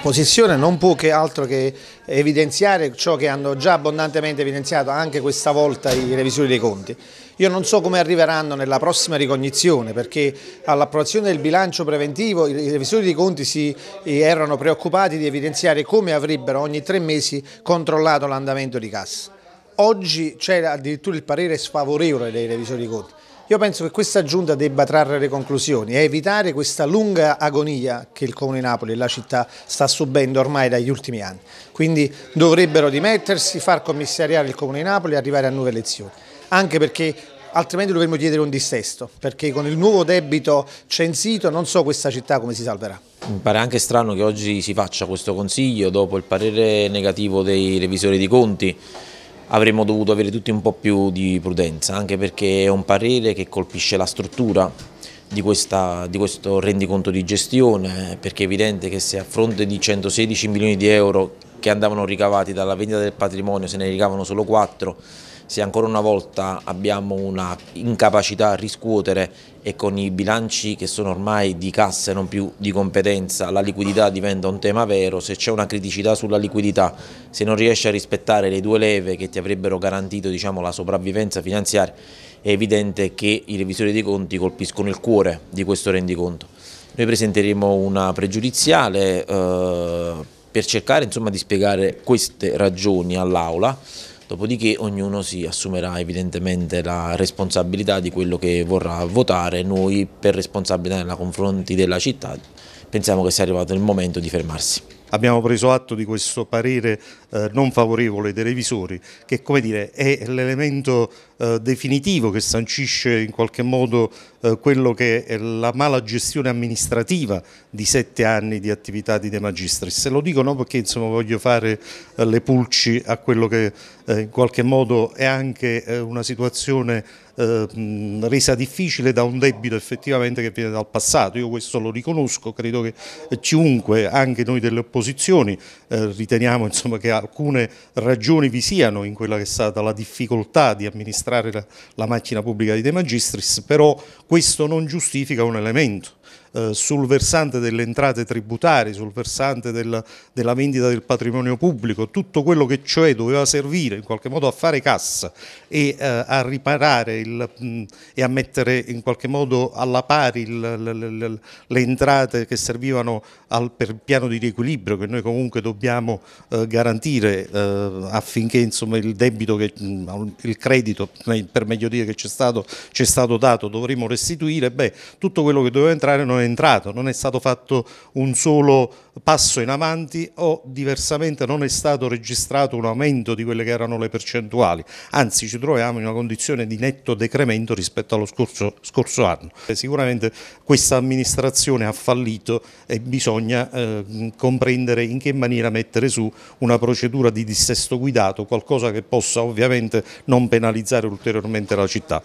posizione non può che altro che evidenziare ciò che hanno già abbondantemente evidenziato anche questa volta i revisori dei conti. Io non so come arriveranno nella prossima ricognizione perché all'approvazione del bilancio preventivo i revisori dei conti si eh, erano preoccupati di evidenziare come avrebbero ogni tre mesi controllato l'andamento di cassa. Oggi c'è addirittura il parere sfavorevole dei revisori dei conti io penso che questa giunta debba trarre le conclusioni e evitare questa lunga agonia che il Comune di Napoli e la città sta subendo ormai dagli ultimi anni. Quindi dovrebbero dimettersi, far commissariare il Comune di Napoli e arrivare a nuove elezioni. Anche perché altrimenti dovremmo chiedere un dissesto, perché con il nuovo debito censito non so questa città come si salverà. Mi pare anche strano che oggi si faccia questo consiglio dopo il parere negativo dei revisori di conti, avremmo dovuto avere tutti un po' più di prudenza, anche perché è un parere che colpisce la struttura di, questa, di, questo rendiconto di gestione, perché è evidente che se a fronte di 116 milioni di euro che andavano ricavati dalla vendita del patrimonio se ne ricavano solo 4, se ancora una volta abbiamo una incapacità a riscuotere e con i bilanci che sono ormai di cassa e non più di competenza la liquidità diventa un tema vero, se c'è una criticità sulla liquidità, se non riesci a rispettare le due leve che ti avrebbero garantito diciamo, la sopravvivenza finanziaria è evidente che i revisori dei conti colpiscono il cuore di questo rendiconto. Noi presenteremo una pregiudiziale eh, per cercare insomma, di spiegare queste ragioni all'Aula dopodiché ognuno si assumerà evidentemente la responsabilità di quello che vorrà votare, noi per responsabilità nei confronti della città pensiamo che sia arrivato il momento di fermarsi abbiamo preso atto di questo parere eh, non favorevole dei revisori che come dire, è l'elemento eh, definitivo che sancisce in qualche modo eh, quello che è la mala gestione amministrativa di sette anni di attività di De Magistris. Se Lo dico non perché insomma, voglio fare eh, le pulci a quello che eh, in qualche modo è anche eh, una situazione resa difficile da un debito effettivamente che viene dal passato. Io questo lo riconosco, credo che chiunque, anche noi dell'opposizione, posizioni, eh, riteniamo insomma, che alcune ragioni vi siano in quella che è stata la difficoltà di amministrare la, la macchina pubblica di De Magistris, però questo non giustifica un elemento eh, sul versante delle entrate tributarie, sul versante del, della vendita del patrimonio pubblico, tutto quello che cioè doveva servire in qualche modo a fare cassa e eh, a riparare il, mh, e a mettere in qualche modo alla pari il, le, le, le, entrate che servivano al, per il piano di riequilibrio che noi comunque dobbiamo eh, garantire eh, affinché insomma, il debito, che, il credito per meglio dire che ci è stato, stato dato dovremo restituire, beh tutto quello che doveva entrare noi è entrato, non è stato fatto un solo passo in avanti o diversamente non è stato registrato un aumento di quelle che erano le percentuali, anzi ci troviamo in una condizione di netto decremento rispetto allo scorso, scorso anno. Eh, sicuramente questa amministrazione ha fallito e bisogna eh, comprendere in che maniera mettere su una procedura di dissesto guidato, qualcosa che possa ovviamente non penalizzare ulteriormente la città.